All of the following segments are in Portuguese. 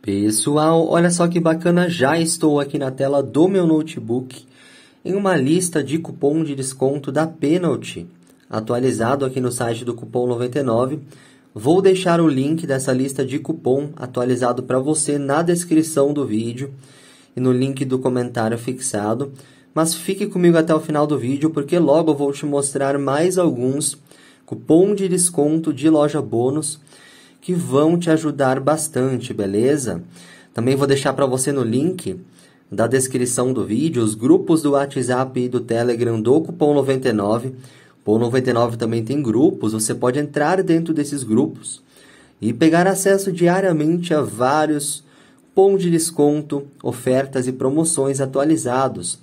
Pessoal, olha só que bacana, já estou aqui na tela do meu notebook em uma lista de cupom de desconto da Penalty, atualizado aqui no site do Cupom 99. Vou deixar o link dessa lista de cupom atualizado para você na descrição do vídeo e no link do comentário fixado. Mas fique comigo até o final do vídeo, porque logo eu vou te mostrar mais alguns cupom de desconto de loja bônus que vão te ajudar bastante, beleza? Também vou deixar para você no link da descrição do vídeo os grupos do WhatsApp e do Telegram do Cupom 99. Cupom 99 também tem grupos, você pode entrar dentro desses grupos e pegar acesso diariamente a vários cupons de desconto, ofertas e promoções atualizados,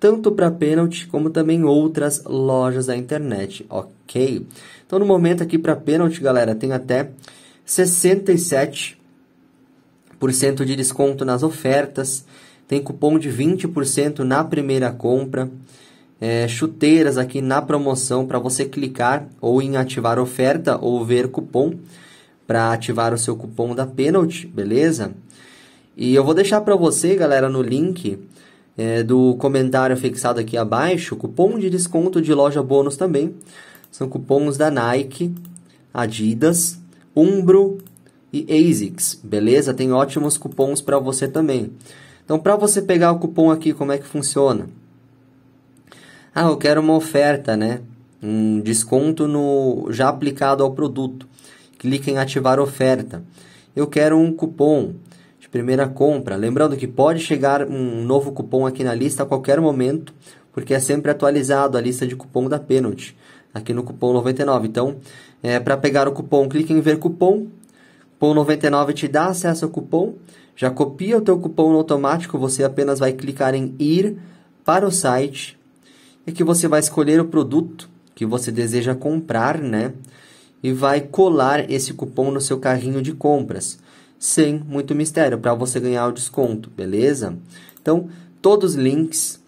tanto para Penalty como também outras lojas da internet, ok? Então no momento aqui para Penalty, galera, tem até 67% de desconto nas ofertas, tem cupom de 20% na primeira compra, é, chuteiras aqui na promoção para você clicar ou em ativar oferta ou ver cupom para ativar o seu cupom da Penalty, beleza? E eu vou deixar para você, galera, no link é, do comentário fixado aqui abaixo, cupom de desconto de loja bônus também. São cupons da Nike, Adidas, Umbro e ASICS, beleza? Tem ótimos cupons para você também. Então, para você pegar o cupom aqui, como é que funciona? Ah, eu quero uma oferta, né? Um desconto no já aplicado ao produto. Clique em ativar oferta. Eu quero um cupom de primeira compra. Lembrando que pode chegar um novo cupom aqui na lista a qualquer momento, porque é sempre atualizado a lista de cupom da Penalty aqui no cupom 99. Então, é, para pegar o cupom, clique em ver cupom. Cupom 99 te dá acesso ao cupom. Já copia o teu cupom no automático, você apenas vai clicar em ir para o site e que você vai escolher o produto que você deseja comprar, né? E vai colar esse cupom no seu carrinho de compras, sem muito mistério, para você ganhar o desconto, beleza? Então, todos os links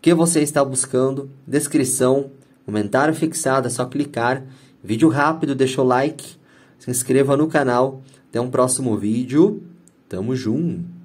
que você está buscando, descrição, Comentário fixado, é só clicar. Vídeo rápido, deixa o like, se inscreva no canal. Até um próximo vídeo. Tamo junto!